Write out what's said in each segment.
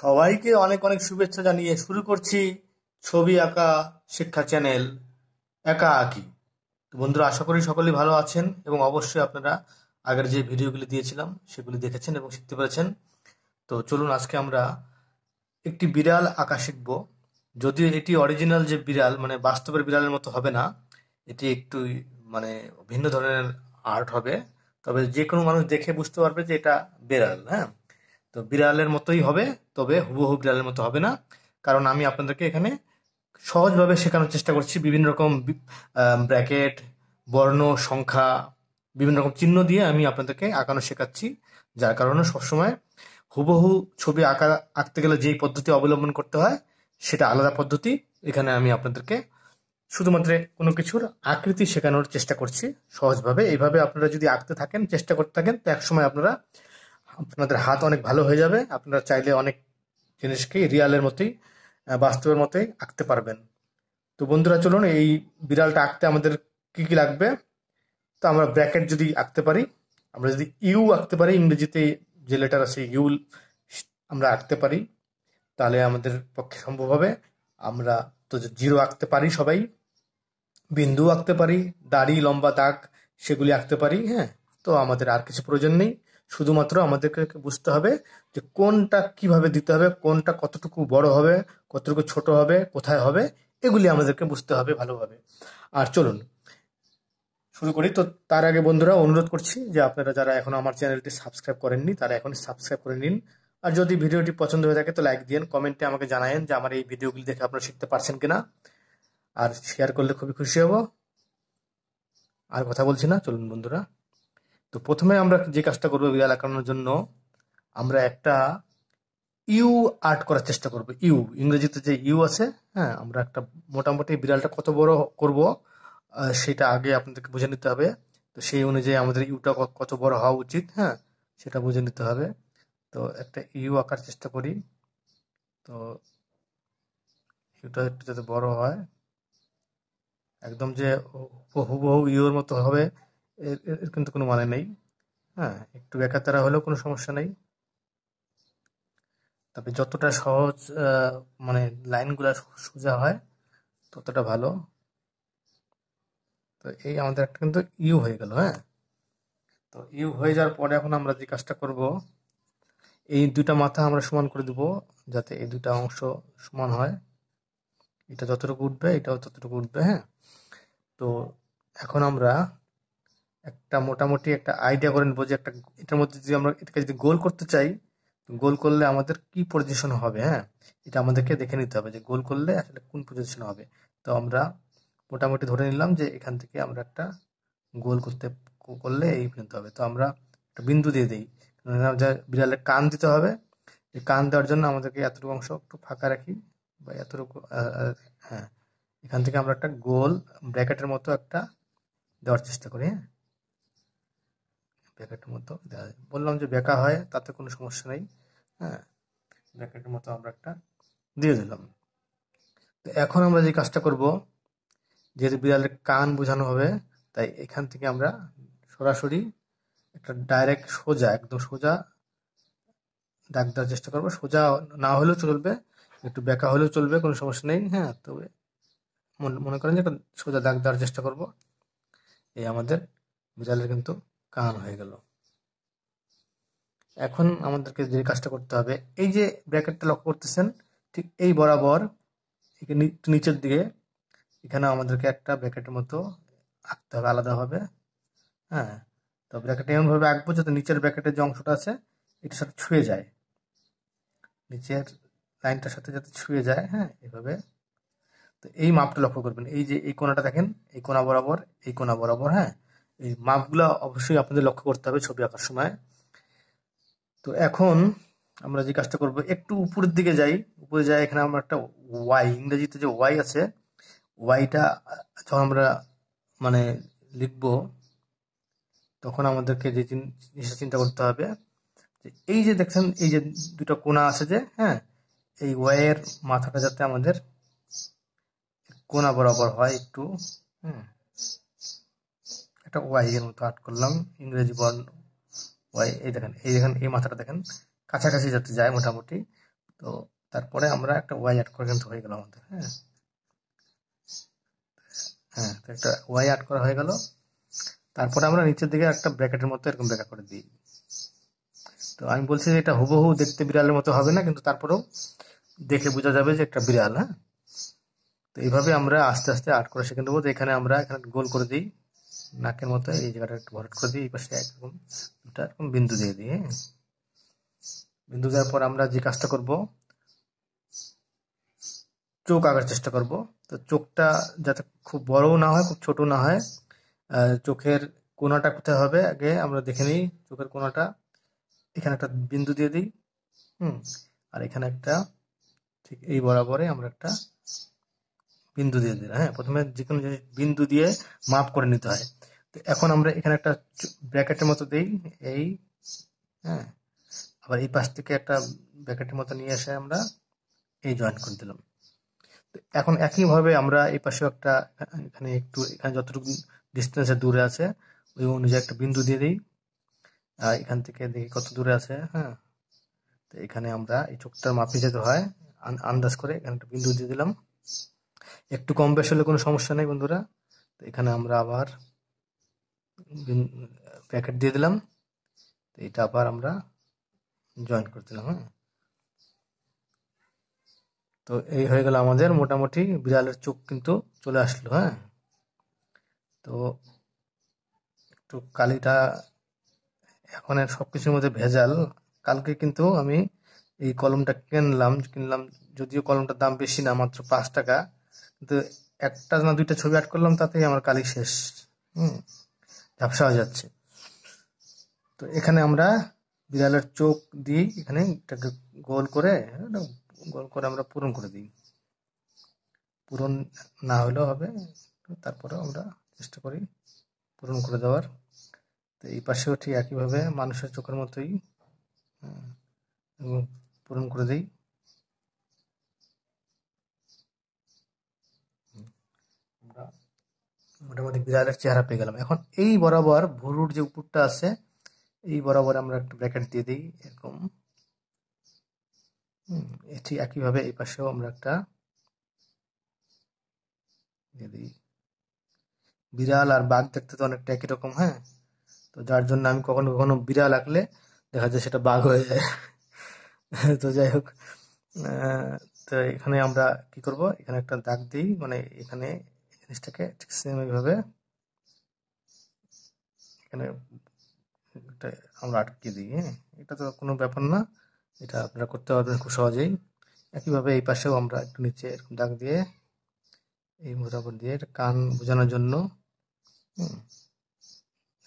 সবাইকে অনেক অনেক শুভেচ্ছা জানিয়ে শুরু করছি ছবি আঁকা শিক্ষা চ্যানেল একা আঁকি বন্ধুরা আশা করি সকলেই ভালো আছেন এবং অবশ্যই আপনারা আগের যে ভিডিওগুলি দিয়েছিলাম সেগুলি দেখেছেন এবং শিখতে পেরেছেন তো চলুন আজকে আমরা একটি বিড়াল আঁকা শিখব যদিও এটি অরিজিনাল যে বিড়াল মানে বাস্তবের বিড়ালের মতো হবে না এটি একটু মানে ভিন্ন ধরনের আর্ট হবে তবে যে কোনো মানুষ দেখে বুঝতে পারবে যে এটা বিড়াল হ্যাঁ তো বিড়ালের মতোই হবে তবে হুবহু বিড়ালের মতো হবে না কারণ আমি আপনাদেরকে এখানে সহজভাবে শেখানোর চেষ্টা করছি বিভিন্ন রকম ব্র্যাকেট বর্ণ সংখ্যা বিভিন্ন রকম চিহ্ন দিয়ে আমি আপনাদেরকে আঁকানো শেখাচ্ছি যার কারণে সবসময় হুবহু ছবি আঁকা আঁকতে গেলে যেই পদ্ধতি অবলম্বন করতে হয় সেটা আলাদা পদ্ধতি এখানে আমি আপনাদেরকে শুধুমাত্র কোনো কিছুর আকৃতি শেখানোর চেষ্টা করছি সহজভাবে এইভাবে আপনারা যদি আঁকতে থাকেন চেষ্টা করতে থাকেন তো একসময় আপনারা আপনাদের হাত অনেক ভালো হয়ে যাবে আপনারা চাইলে অনেক জিনিসকে রিয়ালের মতোই বাস্তবের মতোই আঁকতে পারবেন তো বন্ধুরা চলুন এই বিড়ালটা আঁকতে আমাদের কি কি লাগবে তো আমরা ব্র্যাকেট যদি আঁকতে পারি আমরা যদি ইউ আঁকতে পারি ইংরেজিতে যে লেটার আছে ইউ আমরা আঁকতে পারি তাহলে আমাদের পক্ষে সম্ভব হবে আমরা তো জিরো আঁকতে পারি সবাই বিন্দু আঁকতে পারি দাড়ি লম্বা দাগ সেগুলি আঁকতে পারি হ্যাঁ তো আমাদের আর কিছু প্রয়োজন নেই শুধুমাত্র আমাদেরকে বুঝতে হবে যে কোনটা কিভাবে দিতে হবে কোনটা কতটুকু বড় হবে কতটুকু ছোট হবে কোথায় হবে এগুলি আমাদেরকে বুঝতে হবে ভালোভাবে আর চলুন শুরু করি তো তার আগে বন্ধুরা অনুরোধ করছি যে আপনারা যারা এখন আমার চ্যানেলটি সাবস্ক্রাইব করেননি তারা এখন সাবস্ক্রাইব করে নিন আর যদি ভিডিওটি পছন্দ হয়ে থাকে তো লাইক দিন কমেন্টে আমাকে জানায়েন যে আমার এই ভিডিওগুলি দেখে আপনারা শিখতে পারছেন কিনা আর শেয়ার করলে খুবই খুশি হব আর কথা বলছি না চলুন বন্ধুরা তো প্রথমে আমরা যে কাজটা করবো বিড়াল আঁকানোর জন্য আমরা একটা ইউ আর্ট করার চেষ্টা করব ইউ ইংরেজিতে যে ইউ আছে হ্যাঁ আমরা একটা মোটামুটি বিড়ালটা কত বড় করব সেটা আগে আপনাদেরকে বুঝে নিতে হবে তো সেই অনুযায়ী আমাদের ইউটা কত বড় হওয়া উচিত হ্যাঁ সেটা বুঝে নিতে হবে তো একটা ইউ আঁকার চেষ্টা করি তো ইউটা একটু যাতে বড় হয় একদম যে হুবহু ইউর মতো হবে এর এর কিন্তু কোনো মানে নেই হ্যাঁ একটু তারা হলেও কোনো সমস্যা নেই তবে যতটা সহজ মানে লাইনগুলো সোজা হয় ততটা ভালো তো এই আমাদের একটা কিন্তু ইউ হয়ে গেল হ্যাঁ তো ইউ হয়ে যাওয়ার পরে এখন আমরা যে কাজটা করব এই দুটা মাথা আমরা সমান করে দেব যাতে এই দুটা অংশ সমান হয় এটা যতটুকু উঠবে এটাও ততটুকু উঠবে হ্যাঁ তো এখন আমরা একটা মোটামুটি একটা আইডিয়া করেন যে একটা এটার মধ্যে যদি আমরা এটাকে যদি গোল করতে চাই গোল করলে আমাদের কি পজিশন হবে হ্যাঁ এটা আমাদেরকে দেখে নিতে হবে যে গোল করলে আসলে কোন পজিশন হবে তো আমরা মোটামুটি ধরে নিলাম যে এখান থেকে আমরা একটা গোল করতে করলে এই পর্যন্ত হবে তো আমরা একটা বিন্দু দিয়ে দিই বিড়ালে কান দিতে হবে কান দেওয়ার জন্য আমাদেরকে এতটুকু অংশ একটু ফাঁকা রাখি বা এতটুকু হ্যাঁ এখান থেকে আমরা একটা গোল ব্র্যাকেটের মতো একটা দেওয়ার চেষ্টা করি হ্যাঁ ব্যাকেটের মতো দেওয়া যায় বললাম যে বেঁকা হয় তাতে কোনো সমস্যা নেই হ্যাঁ ব্যাকেটের মতো আমরা একটা দিয়ে দিলাম তো এখন আমরা যে কাজটা করব যেহেতু বিড়ালের কান বোঝানো হবে তাই এখান থেকে আমরা সরাসরি একটা ডাইরেক্ট সোজা একদম সোজা ডাক দেওয়ার চেষ্টা করবো সোজা না হলেও চলবে একটু বেঁকা হলেও চলবে কোনো সমস্যা নেই হ্যাঁ তবে মনে করেন যে একটা সোজা ডাক দেওয়ার চেষ্টা করব এই আমাদের বিড়ালের কিন্তু কাল হয়ে গেল এখন আমাদেরকে যে কাজটা করতে হবে এই যে ব্র্যাকেটটা লক্ষ্য করতেছেন ঠিক এই বরাবর নিচের দিকে এখানে আমাদেরকে একটা ব্র্যাকেটের মতো আঁকতে হবে আলাদাভাবে হ্যাঁ তো ব্র্যাকেট এমনভাবে আঁকবো যাতে নিচের ব্র্যাকেটের যে অংশটা আছে এটার সাথে ছুঁয়ে যায় নিচের লাইনটার সাথে যাতে ছুঁয়ে যায় হ্যাঁ এভাবে তো এই মাপটা লক্ষ্য করবেন এই যে এই কোনাটা দেখেন এই কোনা বরাবর এই কোনা বরাবর হ্যাঁ এই মাপগুলা অবশ্যই আপনাদের লক্ষ্য করতে হবে ছবি আঁকার সময় তো এখন আমরা যে কাজটা করব একটু উপরের দিকে যাই উপরে যাই এখানে আমরা একটা ওয়াই ইংরেজিতে যে ওয়াই আছে ওয়াইটা যখন আমরা মানে লিখব তখন আমাদেরকে যে জিনিসটা চিন্তা করতে হবে এই যে দেখছেন এই যে দুটো কোনা আছে যে হ্যাঁ এই ওয়াইয়ের মাথাটা যাতে আমাদের কোনা বরাবর হয় একটু হুম একটা ওয়াই এর মতো আর্ট করলাম ইংরেজি বর্ণ ওয়াই এই দেখেন এই দেখেন এই মাথাটা দেখেন কাছাকাছি যাতে যায় মোটামুটি তো তারপরে আমরা একটা ওয়াই আর্ট করে কিন্তু হয়ে গেল আমাদের হ্যাঁ হ্যাঁ তো একটা ওয়াই আর্ট করা হয়ে গেল তারপরে আমরা নিচের দিকে একটা ব্র্যাকেটের মতো এরকম ব্র্যাকেট করে দিই তো আমি বলছি যে এটা হুবহু দেখতে বিড়ালের মতো হবে না কিন্তু তারপরেও দেখে বোঝা যাবে যে একটা বিড়াল হ্যাঁ তো এইভাবে আমরা আস্তে আস্তে আর্ট করে শিখে নেবো তো এখানে আমরা এখানে গোল করে দিই নাকের মতো এই জায়গাটা একটু ভরট করে দিই এই পাশে একরকম দুটা এরকম বিন্দু দিয়ে দিয়ে হ্যাঁ। বিন্দু দেওয়ার পর আমরা যে কাজটা করব চোখ আঁকার চেষ্টা করব তো চোখটা যাতে খুব বড়ও না হয় খুব ছোট না হয় চোখের কোনাটা কোথায় হবে আগে আমরা দেখে নিই চোখের কোনাটা এখানে একটা বিন্দু দিয়ে দিই হুম আর এখানে একটা ঠিক এই বরাবরে আমরা একটা বিন্দু দিয়ে দিলে হ্যাঁ প্রথমে যে কোনো জিনিস বিন্দু দিয়ে মাপ করে নিতে হয় তো এখন আমরা এখানে একটা ব্র্যাকেটের মতো দিই এই হ্যাঁ আবার এই পাশ থেকে একটা ব্র্যাকেটের মতো নিয়ে এসে আমরা এই জয়েন করে দিলাম তো এখন একইভাবে আমরা এই পাশেও একটা এখানে একটু এখানে যতটুকু ডিস্টেন্সে দূরে আছে ওই অনুযায়ী একটা বিন্দু দিয়ে দিই আর এখান থেকে দেখি কত দূরে আছে হ্যাঁ তো এখানে আমরা এই চোখটার মাপে যেতে হয় আন্দাজ করে এখানে একটা বিন্দু দিয়ে দিলাম একটু কম বেশ হলে কোনো সমস্যা নেই বন্ধুরা তো এখানে আমরা আবার প্যাকেট দিয়ে দিলাম তো এটা আবার আমরা জয়েন করে দিলাম হ্যাঁ তো এই হয়ে গেল আমাদের মোটামুটি বিড়ালের চোখ কিন্তু চলে আসলো হ্যাঁ তো একটু কালিটা এখন সব কিছুর মধ্যে ভেজাল কালকে কিন্তু আমি এই কলমটা কিনলাম কিনলাম যদিও কলমটার দাম বেশি না মাত্র পাঁচ টাকা কিন্তু একটা না দুইটা ছবি অ্যাড করলাম তাতেই আমার কালি শেষ হুম ঝাপসা হয়ে যাচ্ছে তো এখানে আমরা বিড়ালের চোখ দিই এখানে এটাকে গোল করে হ্যাঁ, গোল করে আমরা পূরণ করে দিই পূরণ না হলেও হবে তারপরে আমরা চেষ্টা করি পূরণ করে দেওয়ার তো এই পাশেও ঠিক একইভাবে মানুষের চোখের মতোই পূরণ করে দিই আমরা মোটামুটি বিড়ালের চেহারা পেয়ে গেলাম এখন এই বরাবর ভুরুর যে উপরটা আছে এই বরাবর আমরা একটা ব্র্যাকেট দিয়ে দিই এরকম এটি একইভাবে এই পাশেও আমরা একটা দিয়ে দিই বিড়াল আর বাঘ দেখতে তো অনেকটা একই রকম হ্যাঁ তো যার জন্য আমি কখনো কখনো বিড়াল আঁকলে দেখা যায় সেটা বাঘ হয়ে যায় তো যাই হোক তো এখানে আমরা কি করব এখানে একটা দাগ দিই মানে এখানে জিনিসটাকে ঠিক সেম এইভাবে এখানে এটা আমরা আটকে দিই হ্যাঁ এটা তো কোনো ব্যাপার না এটা আপনারা করতে পারবেন খুব সহজেই একইভাবে এই পাশেও আমরা একটু নিচে এরকম দাগ দিয়ে এই মোটামুটি দিয়ে এটা কান বোঝানোর জন্য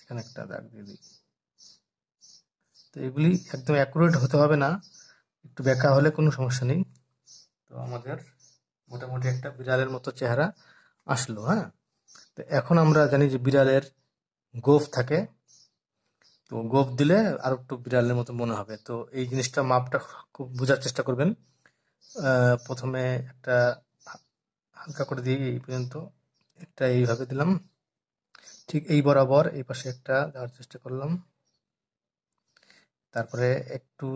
এখানে একটা দাগ দিয়ে দিই তো এগুলি একদম অ্যাকুরেট হতে হবে না একটু ব্যাখ্যা হলে কোনো সমস্যা নেই তো আমাদের মোটামুটি একটা বিড়ালের মতো চেহারা আসলো হ্যাঁ তো এখন আমরা জানি যে বিড়ালের গোফ থাকে তো গোফ দিলে আর একটু বিড়ালের মতো মনে হবে তো এই জিনিসটা মাপটা খুব বোঝার চেষ্টা করবেন প্রথমে একটা হালকা করে দিয়ে এই পর্যন্ত একটা এইভাবে দিলাম ঠিক এই বরাবর এই পাশে একটা দেওয়ার চেষ্টা করলাম তারপরে একটু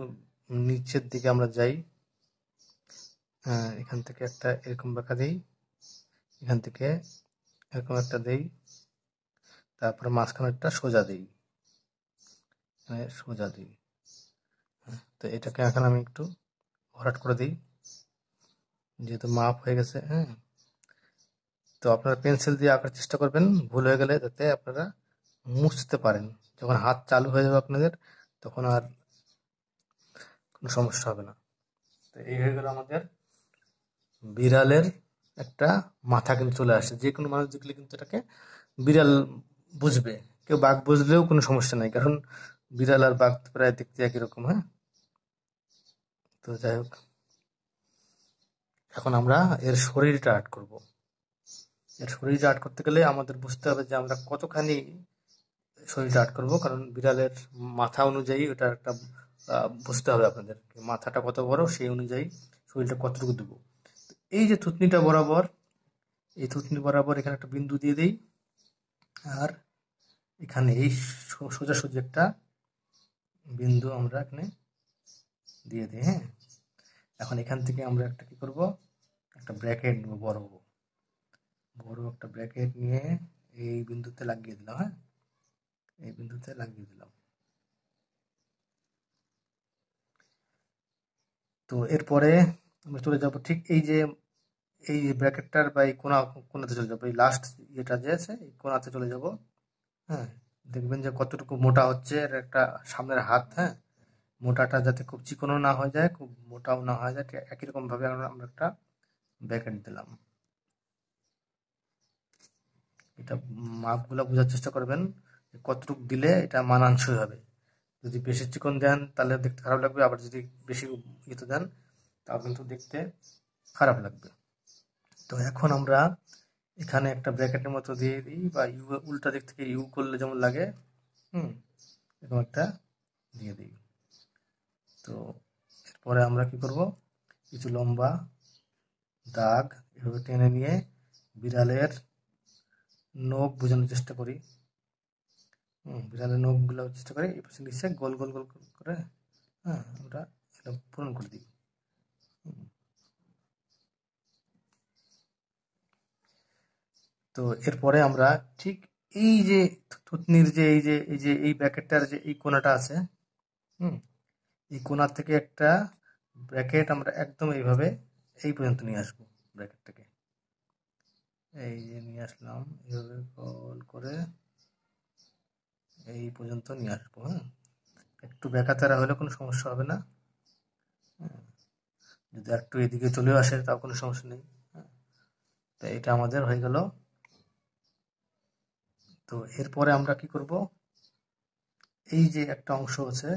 নিচের দিকে আমরা যাই এখান থেকে একটা এরকম বাঁকা দিই এখান থেকে এরকম একটা দেই তারপর মাঝখানেরটা সোজা দিই মানে সোজা দিই হ্যাঁ, তো এটাকে এখন আমি একটু ভরাট করে দিই যেহেতু মাপ হয়ে গেছে হ্যাঁ তো আপনারা পেন্সিল দিয়ে আঁকার চেষ্টা করবেন ভুল হয়ে গেলে যাতে আপনারা মুছতে পারেন যখন হাত চালু হয়ে যাবে আপনাদের তখন আর কোনো সমস্যা হবে না তো এই হয়ে গেল আমাদের বিড়ালের একটা মাথা কিন্তু চলে আসে যে কোনো মানুষ দেখলে কিন্তু এটাকে বিড়াল বুঝবে কেউ বাঘ বুঝলেও কোনো সমস্যা নাই কারণ বিড়াল আর বাঘ প্রায় দেখতে একই রকম হ্যাঁ তো যাই হোক এখন আমরা এর শরীরটা আর্ট করব এর শরীরটা আর্ট করতে গেলে আমাদের বুঝতে হবে যে আমরা কতখানি শরীরটা আর্ট করব কারণ বিড়ালের মাথা অনুযায়ী ওটা একটা বুঝতে হবে আপনাদের মাথাটা কত বড় সেই অনুযায়ী শরীরটা কতটুকু দেবো এই যে থুতনিটা বরাবর এই থুতনি বরাবর এখানে একটা বিন্দু দিয়ে দেই আর এখানে এই সোজাসুজি একটা বিন্দু আমরা এখানে দিয়ে দিই হ্যাঁ এখন এখান থেকে আমরা একটা কি করব একটা ব্র্যাকেট নেব বড় বড় একটা ব্র্যাকেট নিয়ে এই বিন্দুতে লাগিয়ে দিলাম হ্যাঁ এই বিন্দুতে লাগিয়ে দিলাম তো এরপরে আমরা চলে যাব ঠিক এই যে এই ব্র্যাকেটটার বা এই কোনা কোনাতে চলে যাবো এই লাস্ট ইয়েটা যে আছে এই কোনাতে চলে যাব হ্যাঁ দেখবেন যে কতটুকু মোটা হচ্ছে এর একটা সামনের হাত হ্যাঁ মোটাটা যাতে খুব চিকনও না হয়ে যায় খুব মোটাও না হয়ে যায় একই রকমভাবে আমরা একটা ব্র্যাকেট দিলাম এটা মাপগুলো বোঝার চেষ্টা করবেন কতটুকু দিলে এটা মানানসই হবে যদি বেশি চিকন দেন তাহলে দেখতে খারাপ লাগবে আবার যদি বেশি ইয়েতে দেন তাহলে কিন্তু দেখতে খারাপ লাগবে তো এখন আমরা এখানে একটা ব্র্যাকেটের মতো দিয়ে দিই বা ইউ উল্টা দিক থেকে ইউ করলে যেমন লাগে হুম এরকম একটা দিয়ে দিই তো এরপরে আমরা কি করব কিছু লম্বা দাগ এভাবে টেনে নিয়ে বিড়ালের নখ বোঝানোর চেষ্টা করি হুম বিড়ালের নখগুলো চেষ্টা করি এই পাশে নিচে গোল গোল গোল করে হ্যাঁ আমরা এটা পূরণ করে দিই তো এরপরে আমরা ঠিক এই যে থুতনির যে এই যে এই যে এই ব্র্যাকেটটার যে এই কোনাটা আছে হুম এই কোনার থেকে একটা ব্র্যাকেট আমরা একদম এইভাবে এই পর্যন্ত নিয়ে আসবো ব্র্যাকেটটাকে এই যে নিয়ে আসলাম এইভাবে কল করে এই পর্যন্ত নিয়ে আসবো হ্যাঁ একটু ব্যাকাতারা হলে কোনো সমস্যা হবে না যদি একটু এদিকে চলেও আসে তাও কোনো সমস্যা নেই তো এটা আমাদের হয়ে গেল তো এরপরে আমরা কি করব এই যে একটা অংশ আছে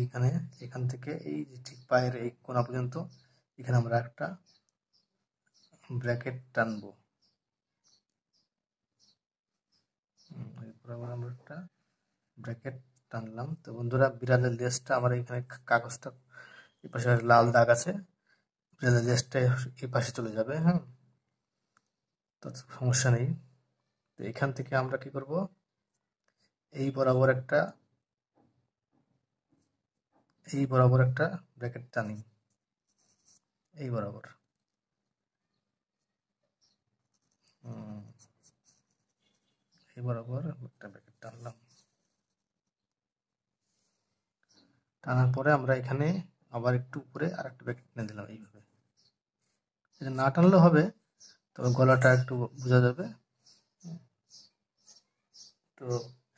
এইখানে এখান থেকে এই যে ঠিক পায়ের এই কোনা পর্যন্ত এখানে আমরা একটা ব্র্যাকেট টানব এরপর আবার আমরা একটা ব্র্যাকেট টানলাম তো বন্ধুরা বিড়ালের লেসটা আমার এখানে কাগজটা এই পাশে লাল দাগ আছে বিড়ালের লেসটা এই পাশে চলে যাবে হ্যাঁ তো সমস্যা নেই তো এখান থেকে আমরা কি করব এই বরাবর একটা এই বরাবর একটা ব্র্যাকেট টানি এই বরাবর এই বরাবর একটা ব্র্যাকেট টানলাম টানার পরে আমরা এখানে আবার একটু উপরে আর একটা ব্র্যাকেট টেনে দিলাম এইভাবে না টানলে হবে তবে গলাটা একটু বোঝা যাবে তো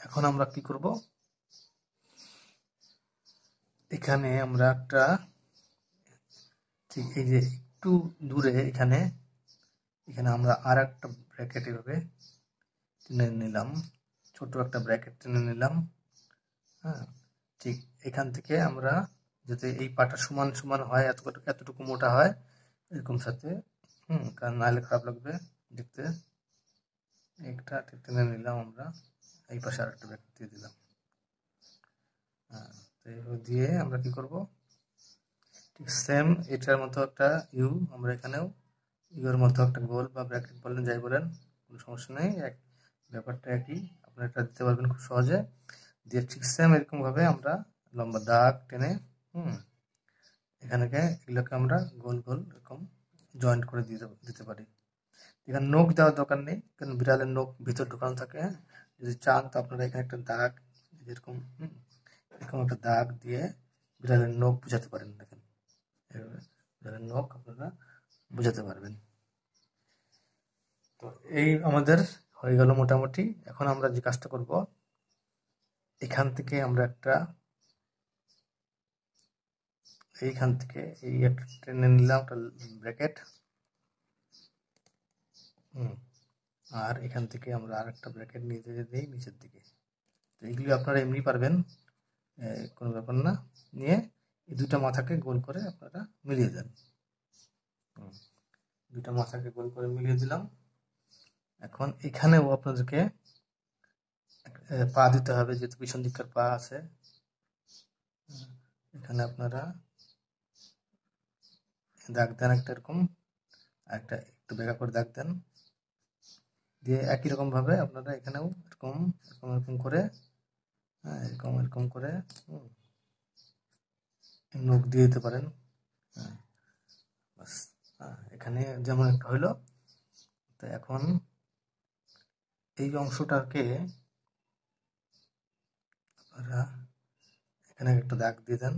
এখন আমরা কি করব এখানে আমরা একটা ঠিক এই যে একটু দূরে এখানে এখানে আমরা আর একটা ব্র্যাকেট এভাবে টেনে নিলাম ছোট একটা ব্র্যাকেট টেনে নিলাম হ্যাঁ ঠিক এখান থেকে আমরা যাতে এই পাটা সমান সমান হয় এতটুকু এতটুকু মোটা হয় এরকম সাথে হুম কারণ নাহলে খারাপ লাগবে দেখতে একটা টেনে নিলাম আমরা এই পাশে আরেকটা ব্যাগ দিয়ে দিলাম হ্যাঁ তো এইভাবে দিয়ে আমরা কি করব ঠিক সেম এটার মতো একটা ইউ আমরা এখানেও ইউর মতো একটা গোল বা ব্র্যাকেট বললেন যাই বলেন কোনো সমস্যা নেই এক ব্যাপারটা একই আপনারা এটা দিতে পারবেন খুব সহজে দিয়ে ঠিক সেম এরকমভাবে আমরা লম্বা দাগ টেনে হুম এখানে এগুলোকে আমরা গোল গোল এরকম জয়েন্ট করে দিতে দিতে পারি এখানে নখ দেওয়ার দরকার নেই কারণ বিড়ালের নখ ভিতর ঢোকানো থাকে যদি চান তো আপনারা এখানে একটা দাগ যেরকম এরকম একটা দাগ দিয়ে বিড়ালের নখ বোঝাতে পারেন দেখেন বিড়ালের নখ আপনারা বোঝাতে পারবেন তো এই আমাদের হয়ে গেল মোটামুটি এখন আমরা যে কাজটা করব এখান থেকে আমরা একটা এইখান থেকে এই একটা টেনে নিলাম একটা ব্র্যাকেট হুম আর এখান থেকে আমরা আরেকটা ব্র্যাকেট নিয়ে যেতে দিই নিচের দিকে তো এগুলি আপনারা এমনি পারবেন কোনো ব্যাপার না নিয়ে এই দুটা মাথাকে গোল করে আপনারা মিলিয়ে দেন দুটা মাথাকে গোল করে মিলিয়ে দিলাম এখন এখানেও আপনাদেরকে পা দিতে হবে যেহেতু পিছন দিককার পা আছে এখানে আপনারা দাগ দেন একটা এরকম আর একটা একটু বেগা করে দাগ দেন দিয়ে একই রকমভাবে আপনারা এখানেও এরকম এরকম এরকম করে হ্যাঁ এরকম এরকম করে নখ দিয়ে দিতে পারেন হ্যাঁ, হ্যাঁ এখানে যেমন একটা হইল তো এখন এই অংশটাকে আপনারা এখানে একটা দাগ দিয়ে দেন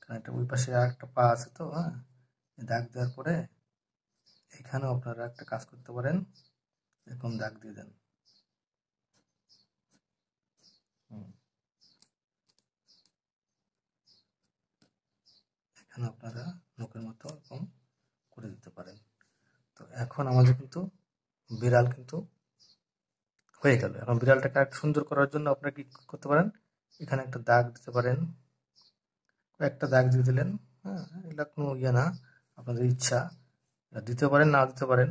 কারণ একটা ওই পাশে আর একটা পা আছে তো হ্যাঁ দাগ দেওয়ার পরে এখানেও আপনারা একটা কাজ করতে পারেন এরকম দাগ দিয়ে দেন এখানে আপনারা নখের মতো এরকম করে দিতে পারেন তো এখন আমাদের কিন্তু বিড়াল কিন্তু হয়ে গেল এখন বিড়ালটাকে আর সুন্দর করার জন্য আপনারা কি করতে পারেন এখানে একটা দাগ দিতে পারেন একটা দাগ দিয়ে দিলেন হ্যাঁ এটা কোনো ইয়ে না আপনাদের ইচ্ছা দিতে পারেন না দিতে পারেন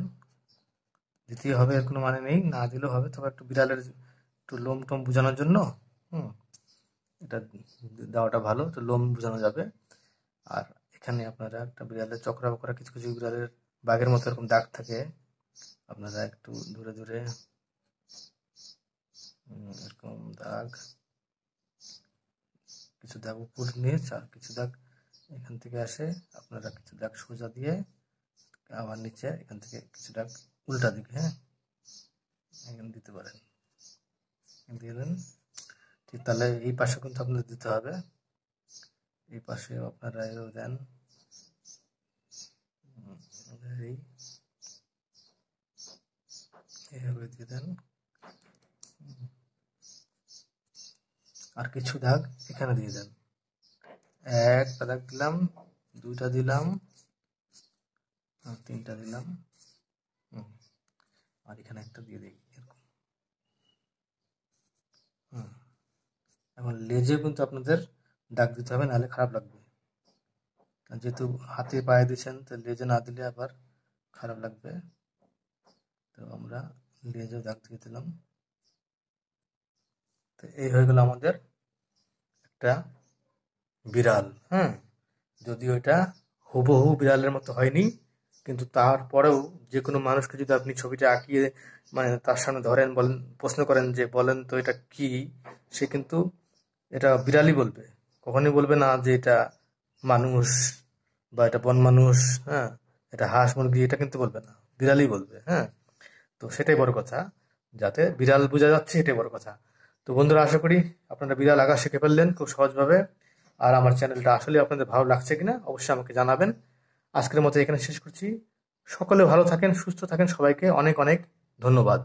দ্বিতীয় হবে এর কোনো মানে নেই না দিলেও হবে তবে একটু বিড়ালের একটু লোম টোম বোঝানোর জন্য হুম এটা দেওয়াটা ভালো তো লোম বোঝানো যাবে আর এখানে আপনারা একটা বিড়ালের চক্রা বকরা কিছু কিছু বিড়ালের বাঘের মতো এরকম দাগ থাকে আপনারা একটু দূরে দূরে এরকম দাগ কিছু দাগ উপর নিয়ে আর কিছু দাগ এখান থেকে আসে আপনারা কিছু দাগ সোজা দিয়ে আবার নিচে এখান থেকে কিছু দাগ উল্টা দিকে হ্যাঁ এখানে দিতে পারেন দিলেন ঠিক তাহলে এই পাশে কিন্তু আপনাদের দিতে হবে এই পাশে আপনারা এও দেন এইভাবে দিয়ে দেন আর কিছু দাগ এখানে দিয়ে দেন একটা দাগ দিলাম দুইটা দিলাম তিনটা দিলাম আর এখানে একটা দিয়ে দিই এরকম হুম এখন লেজে কিন্তু আপনাদের দাগ দিতে হবে নাহলে খারাপ লাগবে যেহেতু হাতে পায়ে দিয়েছেন তো লেজে না দিলে আবার খারাপ লাগবে তো আমরা লেজেও দাগ দিয়ে দিলাম তো এই হয়ে গেল আমাদের একটা বিড়াল হ্যাঁ যদিও এটা হুবহু বিড়ালের মতো হয়নি কিন্তু তারপরেও যে কোনো মানুষকে যদি আপনি ছবিটা আঁকিয়ে মানে তার সামনে ধরেন বলেন প্রশ্ন করেন যে বলেন তো এটা কি সে কিন্তু এটা বিড়ালই বলবে কখনোই বলবে না যে এটা মানুষ বা এটা বন মানুষ হ্যাঁ এটা হাঁস মুরগি এটা কিন্তু বলবে না বিড়ালই বলবে হ্যাঁ তো সেটাই বড় কথা যাতে বিড়াল বোঝা যাচ্ছে এটাই বড় কথা তো বন্ধুরা আশা করি আপনারা বিড়াল আঁকা শিখে ফেললেন খুব সহজভাবে আর আমার চ্যানেলটা আসলে আপনাদের ভালো লাগছে কিনা অবশ্যই আমাকে জানাবেন আজকের মতো এখানে শেষ করছি সকলে ভালো থাকেন সুস্থ থাকেন সবাইকে অনেক অনেক ধন্যবাদ